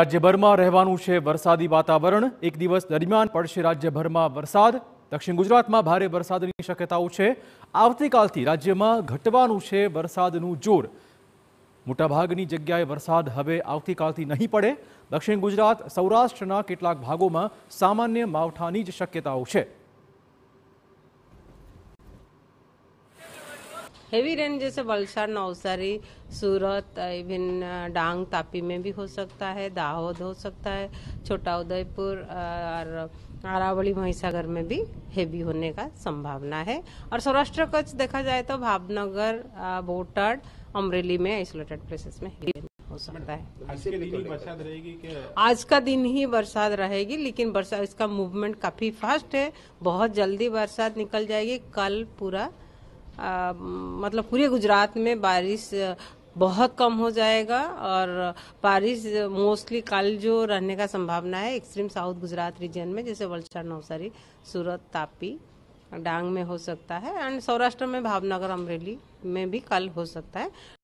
રાજ્યભરમાં રહેવાનું છે વરસાદી વાતાવરણ એક દિવસ દરમિયાન પડશે રાજ્યભરમાં વરસાદ દક્ષિણ ગુજરાતમાં ભારે વરસાદની શક્યતાઓ છે આવતીકાલથી રાજ્યમાં ઘટવાનું છે વરસાદનું જોર મોટાભાગની જગ્યાએ વરસાદ હવે આવતીકાલથી નહીં પડે દક્ષિણ ગુજરાત સૌરાષ્ટ્રના કેટલાક ભાગોમાં સામાન્ય માવઠાની જ શક્યતાઓ છે हैवी रेन जैसे बलसार नवसारी सूरत इवन डांग तापी में भी हो सकता है दाहोद हो सकता है छोटा उदयपुर और अरावली महिसागर में भी हैवी होने का संभावना है और सौराष्ट्र कच्छ देखा जाए तो भावनगर बोटाड अमरेली में आइसोलेटेड प्लेसेस में रेन हो सकता है आज, दिन आज का दिन ही बरसात रहेगी लेकिन बरसात इसका मूवमेंट काफी फास्ट है बहुत जल्दी बरसात निकल जाएगी कल पूरा आ, मतलब पूरे गुजरात में बारिश बहुत कम हो जाएगा और बारिश मोस्टली कल जो रहने का संभावना है एक्सट्रीम साउथ गुजरात रीजन में जैसे वलसाड नवसारी सूरत तापी डांग में हो सकता है एंड सौराष्ट्र में भावनगर अमरेली में भी कल हो सकता है